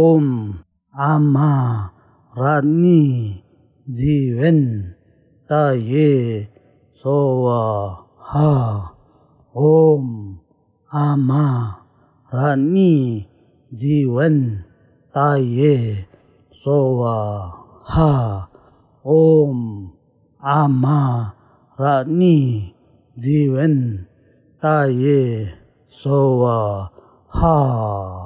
ओम आमा रानी जीवन ताये हा ओम आमा रानी जीवन ताये हा ओम आमा रानी जीवन ताये हा